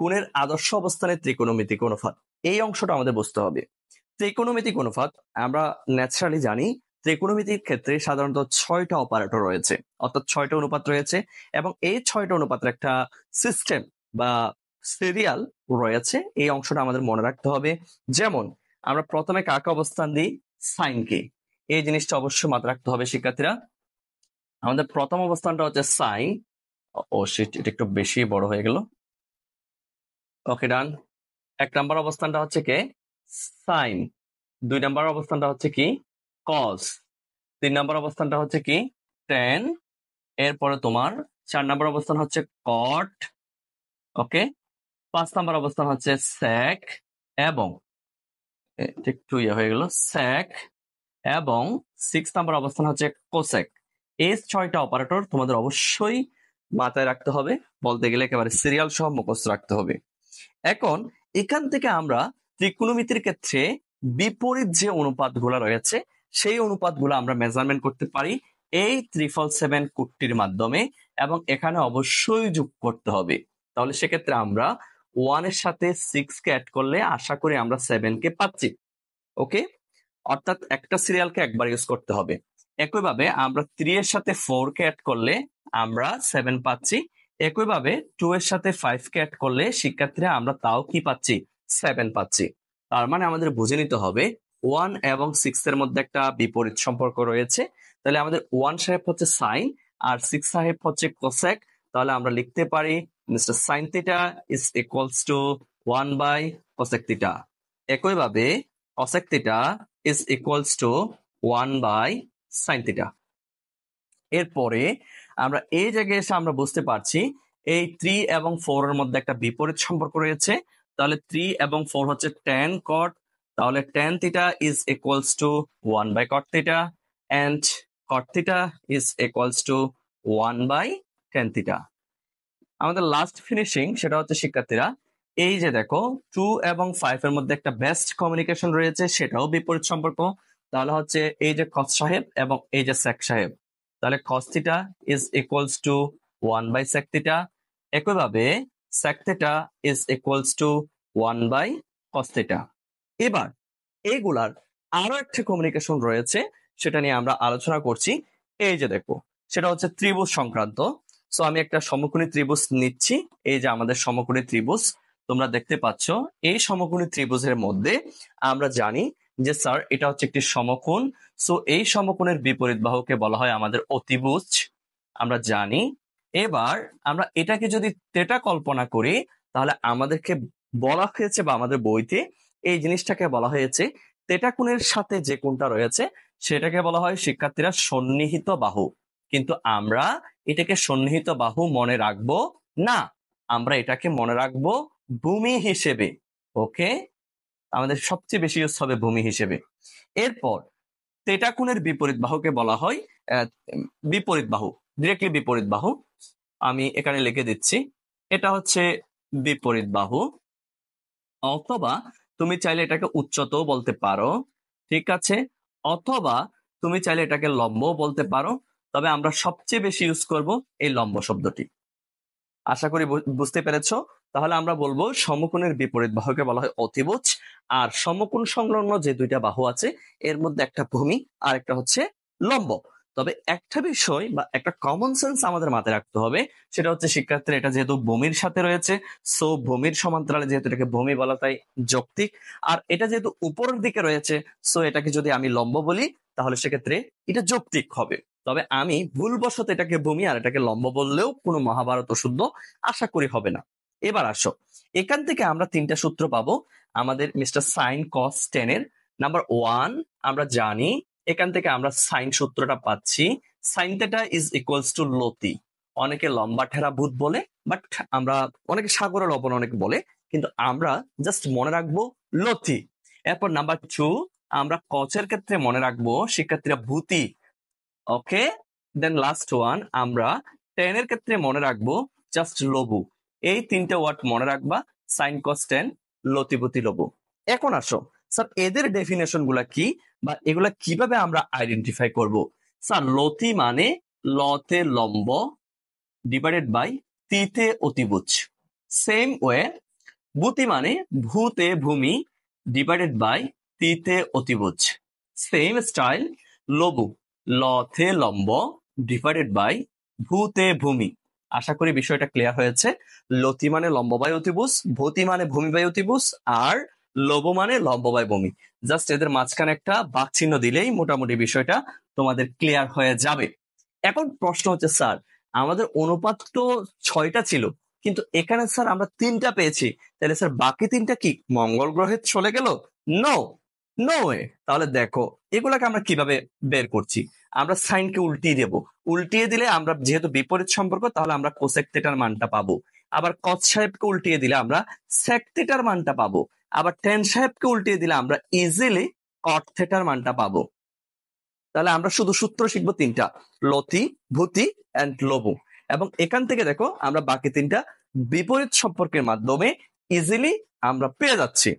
কোণের আদর্শ অবস্থানে ত্রিকোণমিতি অনুপাত এই অংশটা আমাদের বুঝতে হবে ত্রিকোণমিতি অনুপাত আমরা ন্যাচারালি জানি ত্রিকোণমিতির ক্ষেত্রে সাধারণত ছয়টা অপারেটর রয়েছে অর্থাৎ ছয়টা অনুপাত রয়েছে এবং এই ছয়টা অনুপাতের একটা সিস্টেম বা সিরিয়াল রয়েছে এই অংশটা আমাদের মনে রাখতে হবে যেমন আমরা প্রথমে কাকে অবস্থান দিই সাইনকে এই জিনিসটা অবশ্যই মাথায় রাখতে হবে শিক্ষার্থীরা আমাদের প্রথম অবস্থানটা হচ্ছে সাইন ও সেটা একটু বেশি বড় হয়ে গেল ওকে ডান এক নাম্বার অবস্থানটা হচ্ছে কে সাইন দুই নাম্বার অবস্থানটা হচ্ছে কি কস তিন নাম্বার অবস্থানটা হচ্ছে কি টেন এরপরে তোমার চার নাম্বার অবস্থান হচ্ছে কট ওকে পাঁচ নাম্বার অবস্থান হচ্ছে স্যাক এবং ঠিক টু ইয়ে হয়ে গেল স্যাক এবং সিক্স নাম্বার অবস্থান হচ্ছে কোসেক এই ছয়টা অপারেটর তোমাদের অবশ্যই মাথায় রাখতে হবে বলতে গেলে একেবারে সিরিয়াল সহ মুখস্থ রাখতে হবে এখন এখান থেকে আমরা ত্রিকোণমিতির ক্ষেত্রে বিপরীত যে অনুপাতগুলো রয়েছে সেই অনুপাতগুলো আমরা মেজারমেন্ট করতে পারি এই ত্রিফল সেভেন কোডটির মাধ্যমে এবং এখানে অবশ্যই যোগ করতে হবে তাহলে সেক্ষেত্রে আমরা ওয়ানের সাথে সিক্স কে অ্যাড করলে আশা করি আমরা সেভেন কে পাচ্ছি ওকে অর্থাৎ একটা সিরিয়ালকে একবার ইউজ করতে হবে একইভাবে আমরা থ্রি এর সাথে ফোর কে অ্যাড করলে আমরা সেভেন পাচ্ছি একইভাবে টু এর সাথে ফাইভ কে অ্যাড করলে শিক্ষার্থীরা আমরা তাও কি পাচ্ছি সেভেন পাচ্ছি তার মানে আমাদের বুঝে নিতে হবে ওয়ান এবং সিক্স এর মধ্যে একটা বিপরীত সম্পর্ক রয়েছে তাহলে আমাদের ওয়ান সাহেব হচ্ছে সাইন আর সিক্স সাহেব হচ্ছে কোসেক তাহলে আমরা লিখতে পারি mister sine theta is equals to one by cosec theta একইভাবে cosec theta is equals to one by sine theta এরপরে আমরা এই জায়গায় এসে আমরা বুঝতে পারছি এই থ্রি এবং ফোর এর মধ্যে একটা বিপরীত সম্পর্ক রয়েছে তাহলে থ্রি এবং ফোর হচ্ছে টেন কট তাহলে tan theta is equals to one by cot theta and cot theta is equals to one by tan theta আমাদের লাস্ট ফিনিশিং সেটা হচ্ছে শিক্ষার্থীরা এই যে দেখো টু এবং ফাইভ এর মধ্যে একটা বেস্ট কমিউনিকেশন রয়েছে সেটাও বিপরীত সম্পর্ক তাহলে হচ্ছে এই যে কচ সাহেব এবং এই যে শেখ সাহেব তাহলে cos theta is equals to one by sec theta একইভাবে sec theta is equals to one by cos theta এবার এইগুলার আরো একটা কমিউনিকেশন রয়েছে সেটা নিয়ে আমরা আলোচনা করছি এই যে দেখো সেটা হচ্ছে ত্রিভুজ সংক্রান্ত সো আমি একটা সমকোণী ত্রিভুজ নিচ্ছি এই যে আমাদের সমকোণী ত্রিভুজ তোমরা দেখতে পাচ্ছ এই সমকোণী ত্রিভুজের মধ্যে আমরা জানি যে স্যার এটা হচ্ছে একটি সমকোণ সো এই সমকোণের বিপরীত বাহুকে বলা হয় আমাদের অতিবুজ আমরা জানি এবার আমরা এটাকে যদি তেটা কল্পনা করি তাহলে আমাদেরকে বলা হয়েছে বা আমাদের বইতে এই জিনিসটাকে বলা হয়েছে তেটা কোণের সাথে যে কোনটা রয়েছে সেটাকে বলা হয় শিক্ষার্থীরা সন্নিহিত বাহু কিন্তু আমরা এটাকে সন্নিহিত বাহু মনে রাখবো না আমরা এটাকে মনে রাখবো ভূমি হিসেবে ওকে আমাদের সবচেয়ে বেশি ইউজ হবে ভূমি হিসেবে এরপর তেটা বিপরীত বাহুকে বলা হয় বিপরীত বাহু ডিরেক্টলি বিপরীত বাহু আমি এখানে লিখে দিচ্ছি এটা হচ্ছে বিপরীত বাহু অথবা তুমি চাইলে এটাকে উচ্চত বলতে পারো ঠিক আছে অথবা তুমি চাইলে এটাকে লম্ব বলতে পারো তবে আমরা সবচেয়ে বেশি ইউজ করব এই লম্ব শব্দটি আশা করি বুঝতে পেরেছো তাহলে আমরা বলবো সমকোণের বিপরীত বাহুকে বলা হয় অতিবোচ আর সমকোণ সংলগ্ন যে দুইটা বাহু আছে এর মধ্যে একটা ভূমি আর একটা হচ্ছে লম্ব তবে একটা বিষয় বা একটা কমন সেন্স আমাদের মাথায় রাখতে হবে সেটা হচ্ছে শিক্ষার্থীরা এটা যেহেতু ভূমির সাথে রয়েছে সো ভূমির সমান্তরালে যেহেতু এটাকে ভূমি বলা তাই যৌক্তিক আর এটা যেহেতু উপরের দিকে রয়েছে সো এটাকে যদি আমি লম্ব বলি তাহলে সেক্ষেত্রে এটা যৌক্তিক হবে তবে আমি ভুলবশত এটাকে ভূমি আর এটাকে লম্ব বললেও কোনো মহাভারত অশুদ্ধ আশা করি হবে না এবার আসো এখান থেকে আমরা তিনটা সূত্র পাবো আমাদের মিস্টার সাইন কস টেন এর নাম্বার ওয়ান আমরা জানি এখান থেকে আমরা সাইন সূত্রটা পাচ্ছি sine theta is equals to লতি অনেকে লম্বা ঠেরা ভূত বলে বাট আমরা অনেকে সাগরের অপন অনেক বলে কিন্তু আমরা জাস্ট মনে রাখবো লতি এরপর নাম্বার টু আমরা কচের ক্ষেত্রে মনে রাখবো শিক্ষার্থীরা ভূতি ওকে দেন লাস্ট ওয়ান আমরা টেনের ক্ষেত্রে মনে রাখবো জাস্ট লবু এই তিনটা ওয়ার্ড মনে রাখবা সাইন কস টেন লতিপতি লব এখন আসো স্যার এদের ডেফিনেশন গুলা কি বা এগুলা কিভাবে আমরা আইডেন্টিফাই করব স্যার লতি মানে লতে লম্ব ডিভাইডেড বাই তিতে অতিভুজ সেম ওয়ে ভূতি মানে ভূতে ভূমি ডিভাইডেড বাই তিতে অতিভুজ সেম স্টাইল লবু লথে লম্ব ডিভাইডেড বাই ভূতে ভূমি আশা করি বিষয়টা ক্লিয়ার হয়েছে লতি মানে লম্ববায় অতিবুস ভতি মানে ভূমিবায় অতিবুস আর লব মানে লম্ববায় ভূমি জাস্ট এদের মাঝখানে একটা বাক চিহ্ন দিলেই মোটামুটি বিষয়টা তোমাদের ক্লিয়ার হয়ে যাবে এখন প্রশ্ন হচ্ছে স্যার আমাদের অনুপাত তো ছয়টা ছিল কিন্তু এখানে স্যার আমরা তিনটা পেয়েছি তাহলে স্যার বাকি তিনটা কি মঙ্গল গ্রহে চলে গেল নো নো তাহলে দেখো এগুলাকে আমরা কিভাবে বের করছি আমরা সাইনকে উল্টিয়ে দেব উল্টিয়ে দিলে আমরা যেহেতু বিপরীত সম্পর্ক তাহলে আমরা কোসেক থেটার মানটা পাবো আবার কচ সাহেবকে উল্টিয়ে দিলে আমরা সেক থেটার মানটা পাবো আবার টেন সাহেবকে উল্টিয়ে দিলে আমরা ইজিলি কট থেটার মানটা পাবো তাহলে আমরা শুধু সূত্র শিখবো তিনটা লতি ভূতি অ্যান্ড লবু এবং এখান থেকে দেখো আমরা বাকি তিনটা বিপরীত সম্পর্কের মাধ্যমে ইজিলি আমরা পেয়ে যাচ্ছি